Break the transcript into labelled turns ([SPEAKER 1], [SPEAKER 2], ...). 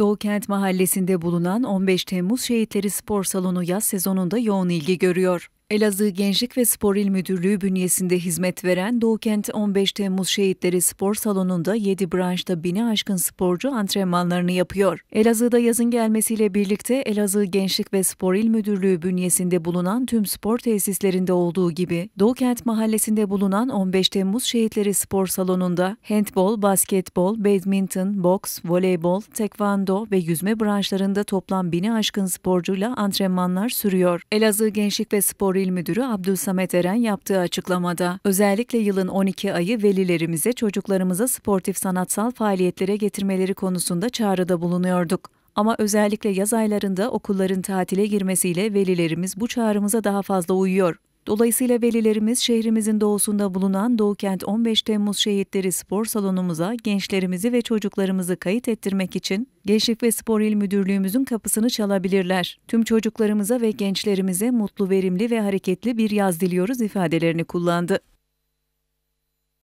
[SPEAKER 1] Doğu Kent Mahallesi'nde bulunan 15 Temmuz Şehitleri Spor Salonu yaz sezonunda yoğun ilgi görüyor. Elazığ Gençlik ve Spor İl Müdürlüğü bünyesinde hizmet veren Doğukent 15 Temmuz Şehitleri Spor Salonu'nda 7 branşta bini aşkın sporcu antrenmanlarını yapıyor. Elazığ'da yazın gelmesiyle birlikte Elazığ Gençlik ve Spor İl Müdürlüğü bünyesinde bulunan tüm spor tesislerinde olduğu gibi Doğukent Mahallesi'nde bulunan 15 Temmuz Şehitleri Spor Salonu'nda handbol, basketbol, badminton, boks, voleybol, tekvando ve yüzme branşlarında toplam bini aşkın sporcuyla antrenmanlar sürüyor. Elazığ Gençlik ve Spor İl Müdürü Abdülsamet Eren yaptığı açıklamada, özellikle yılın 12 ayı velilerimize çocuklarımıza sportif sanatsal faaliyetlere getirmeleri konusunda çağrıda bulunuyorduk. Ama özellikle yaz aylarında okulların tatile girmesiyle velilerimiz bu çağrımıza daha fazla uyuyor. Dolayısıyla velilerimiz şehrimizin doğusunda bulunan Doğu Kent 15 Temmuz Şehitleri Spor Salonumuza gençlerimizi ve çocuklarımızı kayıt ettirmek için Gençlik ve Spor İl Müdürlüğümüzün kapısını çalabilirler. Tüm çocuklarımıza ve gençlerimize mutlu, verimli ve hareketli bir yaz diliyoruz ifadelerini kullandı.